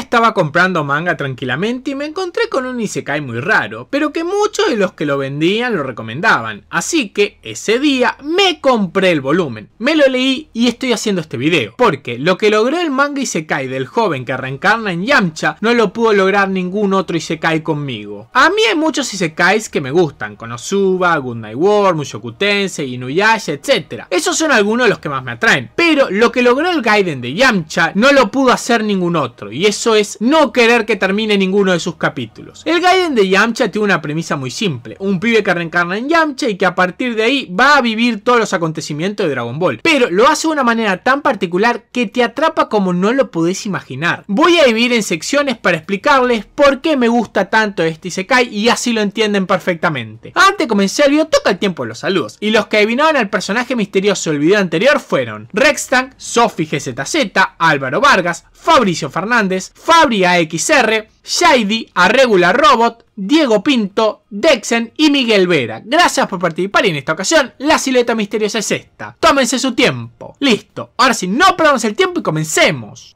estaba comprando manga tranquilamente y me encontré con un Isekai muy raro, pero que muchos de los que lo vendían lo recomendaban. Así que ese día me compré el volumen, me lo leí y estoy haciendo este video. Porque lo que logró el manga Isekai del joven que reencarna en Yamcha no lo pudo lograr ningún otro Isekai conmigo. A mí hay muchos Isekais que me gustan, Konosuba, Goodnight War, Mushoku Tensei, Inuyasha, etc. Esos son algunos de los que más me atraen. Pero lo que logró el Gaiden de Yamcha no lo pudo hacer ningún otro y eso es no querer que termine ninguno de sus capítulos. El Gaiden de Yamcha tiene una premisa muy simple, un pibe que reencarna en Yamcha y que a partir de ahí va a vivir todos los acontecimientos de Dragon Ball, pero lo hace de una manera tan particular que te atrapa como no lo podés imaginar. Voy a dividir en secciones para explicarles por qué me gusta tanto este Isekai y así lo entienden perfectamente. Antes de comenzar el video toca el tiempo de los saludos y los que adivinaban al personaje misterioso del video anterior fueron Rextank, Sophie GZZ, Álvaro Vargas, Fabricio Fernández, Fabria Xr, Shady, a Regular Robot, Diego Pinto, Dexen y Miguel Vera. Gracias por participar y en esta ocasión la silueta misteriosa es esta. Tómense su tiempo. Listo, ahora sí, no perdamos el tiempo y comencemos.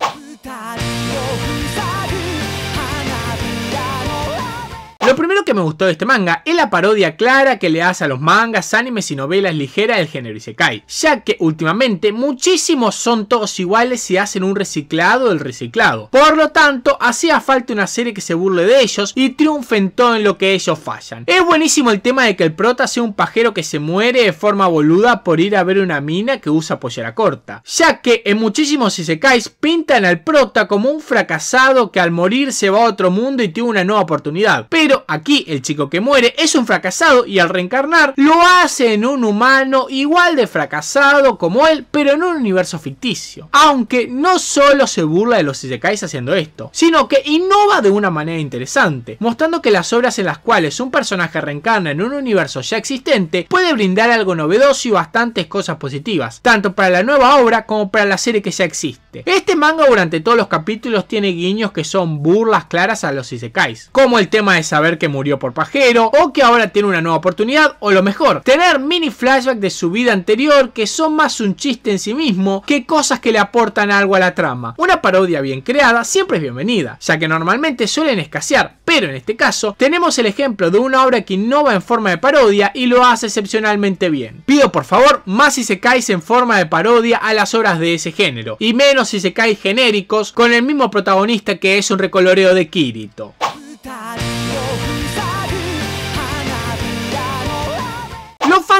Lo primero que me gustó de este manga es la parodia clara que le hace a los mangas, animes y novelas ligeras del género Isekai, ya que últimamente muchísimos son todos iguales si hacen un reciclado del reciclado. Por lo tanto, hacía falta una serie que se burle de ellos y triunfe en todo en lo que ellos fallan. Es buenísimo el tema de que el prota sea un pajero que se muere de forma boluda por ir a ver una mina que usa pollera corta, ya que en muchísimos Isekais pintan al prota como un fracasado que al morir se va a otro mundo y tiene una nueva oportunidad, pero aquí el chico que muere es un fracasado y al reencarnar lo hace en un humano igual de fracasado como él, pero en un universo ficticio. Aunque no solo se burla de los isekais haciendo esto, sino que innova de una manera interesante, mostrando que las obras en las cuales un personaje reencarna en un universo ya existente puede brindar algo novedoso y bastantes cosas positivas, tanto para la nueva obra como para la serie que ya existe. Este manga durante todos los capítulos tiene guiños que son burlas claras a los isekais, como el tema de saber que murió por pajero o que ahora tiene una nueva oportunidad o lo mejor, tener mini flashback de su vida anterior que son más un chiste en sí mismo que cosas que le aportan algo a la trama. Una parodia bien creada siempre es bienvenida, ya que normalmente suelen escasear, pero en este caso tenemos el ejemplo de una obra que innova en forma de parodia y lo hace excepcionalmente bien. Pido por favor más si se cae en forma de parodia a las obras de ese género, y menos si se cae genéricos con el mismo protagonista que es un recoloreo de Kirito.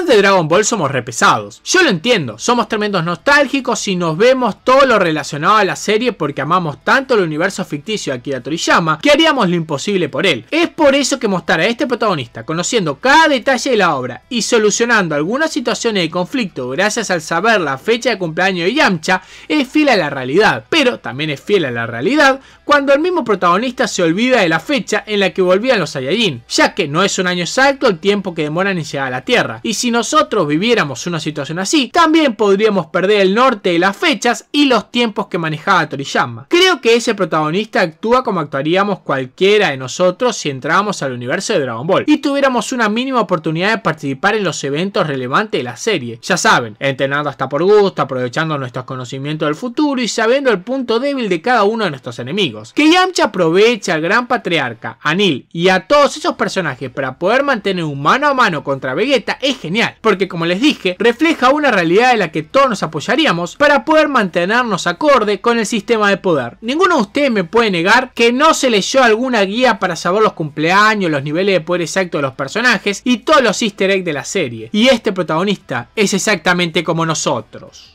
de Dragon Ball somos repesados. Yo lo entiendo, somos tremendos nostálgicos y nos vemos todo lo relacionado a la serie porque amamos tanto el universo ficticio de Akira Toriyama que haríamos lo imposible por él. Es por eso que mostrar a este protagonista conociendo cada detalle de la obra y solucionando algunas situaciones de conflicto gracias al saber la fecha de cumpleaños de Yamcha es fiel a la realidad, pero también es fiel a la realidad cuando el mismo protagonista se olvida de la fecha en la que volvían los Saiyajin, ya que no es un año exacto el tiempo que demoran en llegar a la Tierra. Y si nosotros viviéramos una situación así, también podríamos perder el norte de las fechas y los tiempos que manejaba Toriyama. Creo que ese protagonista actúa como actuaríamos cualquiera de nosotros si entráramos al universo de Dragon Ball y tuviéramos una mínima oportunidad de participar en los eventos relevantes de la serie. Ya saben, entrenando hasta por gusto, aprovechando nuestros conocimientos del futuro y sabiendo el punto débil de cada uno de nuestros enemigos. Que Yamcha aproveche al gran patriarca, a Neil y a todos esos personajes para poder mantener un mano a mano contra Vegeta es genial porque como les dije, refleja una realidad en la que todos nos apoyaríamos para poder mantenernos acorde con el sistema de poder. Ninguno de ustedes me puede negar que no se leyó alguna guía para saber los cumpleaños, los niveles de poder exactos de los personajes y todos los easter eggs de la serie. Y este protagonista es exactamente como nosotros.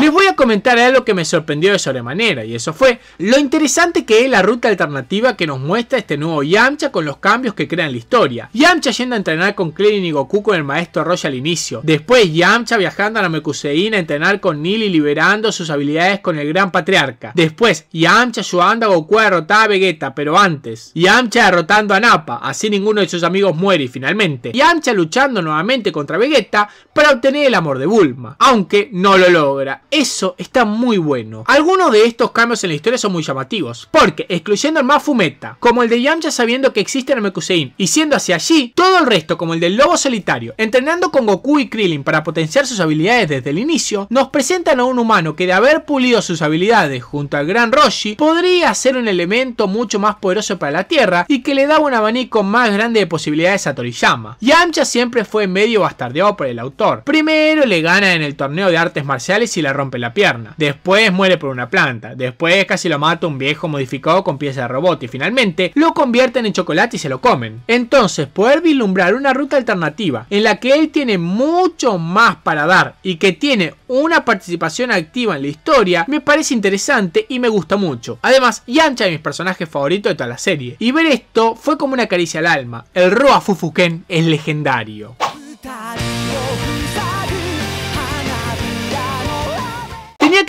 Les voy a comentar algo que me sorprendió de sobremanera, y eso fue lo interesante que es la ruta alternativa que nos muestra este nuevo Yamcha con los cambios que crean la historia. Yamcha yendo a entrenar con Krillin y Goku con el maestro Roy al inicio. Después Yamcha viajando a la Namekusein a entrenar con y liberando sus habilidades con el gran patriarca. Después Yamcha ayudando a Goku a derrotar a Vegeta, pero antes. Yamcha derrotando a Nappa, así ninguno de sus amigos muere y finalmente. Yamcha luchando nuevamente contra Vegeta para obtener el amor de Bulma, aunque no lo logra. Eso está muy bueno. Algunos de estos cambios en la historia son muy llamativos, porque excluyendo el más fumeta, como el de Yamcha sabiendo que existe en Mekusein y siendo hacia allí, todo el resto como el del lobo solitario, entrenando con Goku y Krillin para potenciar sus habilidades desde el inicio, nos presentan a un humano que de haber pulido sus habilidades junto al gran Roshi, podría ser un elemento mucho más poderoso para la Tierra y que le daba un abanico más grande de posibilidades a Toriyama. Yamcha siempre fue medio bastardeado por el autor. Primero le gana en el torneo de artes marciales y la rompe la pierna. Después muere por una planta. Después casi lo mata un viejo modificado con piezas de robot. Y finalmente lo convierten en chocolate y se lo comen. Entonces, poder vislumbrar una ruta alternativa en la que él tiene mucho más para dar y que tiene una participación activa en la historia me parece interesante y me gusta mucho. Además, Yancha es mi personaje favorito de toda la serie. Y ver esto fue como una caricia al alma. El Roa Fufuken es legendario.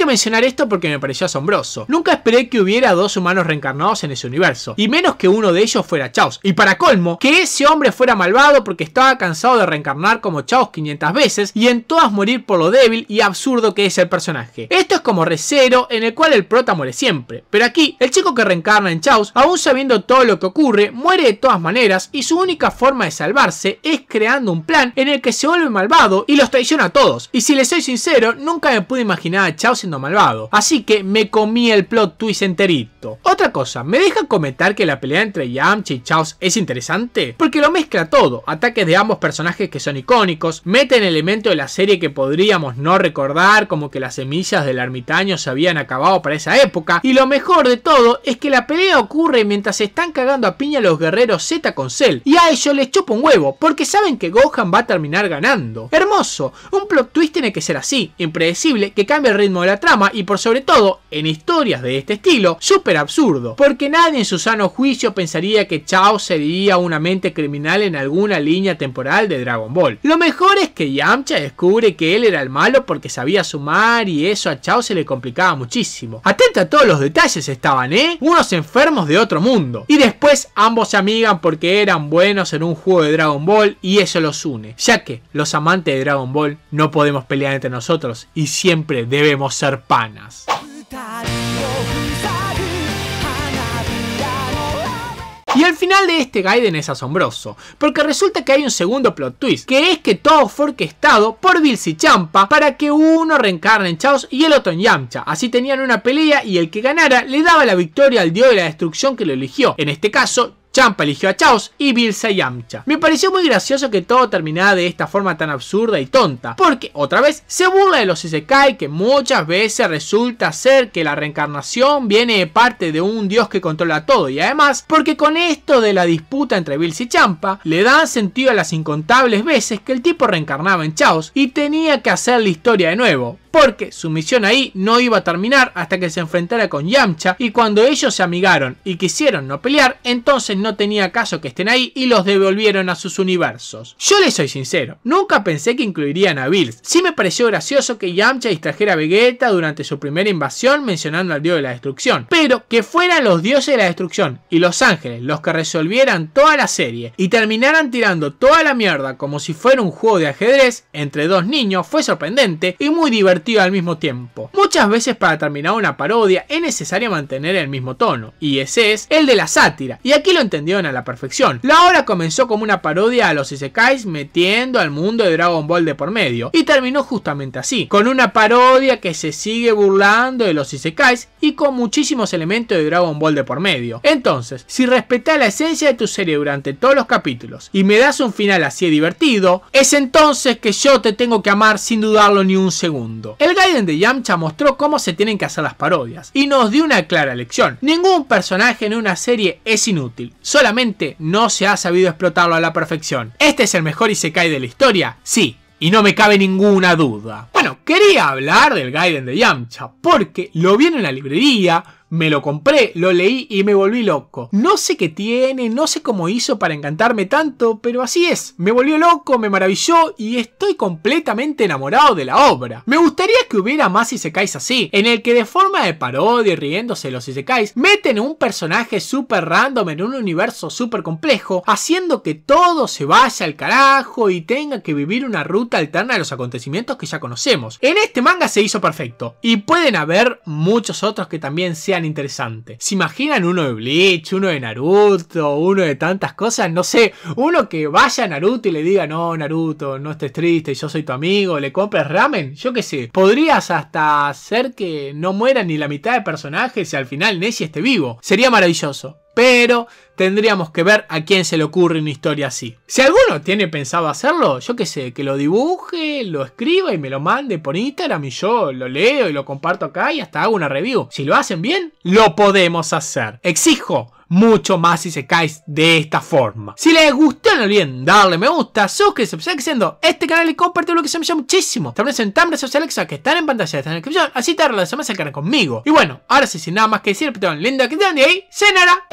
mencionar esto porque me pareció asombroso. Nunca esperé que hubiera dos humanos reencarnados en ese universo, y menos que uno de ellos fuera Chaos. Y para colmo, que ese hombre fuera malvado porque estaba cansado de reencarnar como Chaos 500 veces y en todas morir por lo débil y absurdo que es el personaje. Esto es como Recero, en el cual el prota muere siempre. Pero aquí, el chico que reencarna en Chaos, aún sabiendo todo lo que ocurre, muere de todas maneras y su única forma de salvarse es creando un plan en el que se vuelve malvado y los traiciona a todos. Y si les soy sincero, nunca me pude imaginar a Chaos en malvado. Así que me comí el plot twist enterito. Otra cosa, ¿me deja comentar que la pelea entre Yamcha y Chaos es interesante? Porque lo mezcla todo, ataques de ambos personajes que son icónicos, mete meten elemento de la serie que podríamos no recordar, como que las semillas del ermitaño se habían acabado para esa época, y lo mejor de todo es que la pelea ocurre mientras se están cagando a piña los guerreros Z con Cell, y a ellos les chupa un huevo, porque saben que Gohan va a terminar ganando. Hermoso, un plot twist tiene que ser así, impredecible, que cambie el ritmo de la trama y por sobre todo en historias de este estilo, súper absurdo, porque nadie en su sano juicio pensaría que Chao sería una mente criminal en alguna línea temporal de Dragon Ball. Lo mejor es que Yamcha descubre que él era el malo porque sabía sumar y eso a Chao se le complicaba muchísimo. Atenta a todos los detalles estaban, ¿eh? Unos enfermos de otro mundo. Y después ambos se amigan porque eran buenos en un juego de Dragon Ball y eso los une, ya que los amantes de Dragon Ball no podemos pelear entre nosotros y siempre debemos y al final de este Gaiden es asombroso, porque resulta que hay un segundo plot twist, que es que todo fue orquestado por Bills y Champa para que uno reencarne en Chaos y el otro en Yamcha. Así tenían una pelea y el que ganara le daba la victoria al dios de la destrucción que lo eligió. En este caso, Champa eligió a Chaos y Bills a Yamcha. Me pareció muy gracioso que todo terminara de esta forma tan absurda y tonta, porque otra vez se burla de los Isekai que muchas veces resulta ser que la reencarnación viene de parte de un dios que controla todo y además porque con esto de la disputa entre Bills y Champa le dan sentido a las incontables veces que el tipo reencarnaba en Chaos y tenía que hacer la historia de nuevo, porque su misión ahí no iba a terminar hasta que se enfrentara con Yamcha y cuando ellos se amigaron y quisieron no pelear, entonces no tenía caso que estén ahí y los devolvieron a sus universos. Yo les soy sincero, nunca pensé que incluirían a Bills. Sí me pareció gracioso que Yamcha distrajera a Vegeta durante su primera invasión mencionando al dios de la destrucción, pero que fueran los dioses de la destrucción y los ángeles los que resolvieran toda la serie y terminaran tirando toda la mierda como si fuera un juego de ajedrez entre dos niños fue sorprendente y muy divertido al mismo tiempo. Muchas veces para terminar una parodia es necesario mantener el mismo tono, y ese es el de la sátira, y aquí lo entendieron a la perfección. La obra comenzó como una parodia a los Isekais metiendo al mundo de Dragon Ball de por medio y terminó justamente así, con una parodia que se sigue burlando de los Isekais y con muchísimos elementos de Dragon Ball de por medio. Entonces, si respetas la esencia de tu serie durante todos los capítulos y me das un final así divertido, es entonces que yo te tengo que amar sin dudarlo ni un segundo. El Gaiden de Yamcha mostró cómo se tienen que hacer las parodias y nos dio una clara lección. Ningún personaje en una serie es inútil solamente no se ha sabido explotarlo a la perfección. Este es el mejor Isekai de la historia, sí, y no me cabe ninguna duda. Bueno, quería hablar del Gaiden de Yamcha, porque lo vi en la librería, me lo compré, lo leí y me volví loco. No sé qué tiene, no sé cómo hizo para encantarme tanto, pero así es. Me volvió loco, me maravilló y estoy completamente enamorado de la obra. Me gustaría que hubiera más isekais así, en el que de forma de parodia y riéndose los isekais, meten un personaje súper random en un universo súper complejo, haciendo que todo se vaya al carajo y tenga que vivir una ruta alterna de los acontecimientos que ya conocemos. En este manga se hizo perfecto, y pueden haber muchos otros que también sean interesante. ¿Se imaginan uno de Bleach, uno de Naruto, uno de tantas cosas? No sé, uno que vaya a Naruto y le diga, no, Naruto, no estés triste, yo soy tu amigo, le compres ramen, yo qué sé. Podrías hasta hacer que no muera ni la mitad de personajes y al final Neji esté vivo. Sería maravilloso. Pero tendríamos que ver a quién se le ocurre una historia así. Si alguno tiene pensado hacerlo, yo qué sé, que lo dibuje, lo escriba y me lo mande por Instagram y yo lo leo y lo comparto acá y hasta hago una review. Si lo hacen bien, lo podemos hacer. Exijo mucho más si se cae de esta forma. Si les gustó, no olviden darle me gusta, suscribirse, siendo este canal y compartirlo lo que se me hecho muchísimo. También en redes sociales que están en pantalla, están en la descripción, así te relacionas el canal conmigo. Y bueno, ahora sí, sin nada más que decir, pero linda que dan y ahí, cenará.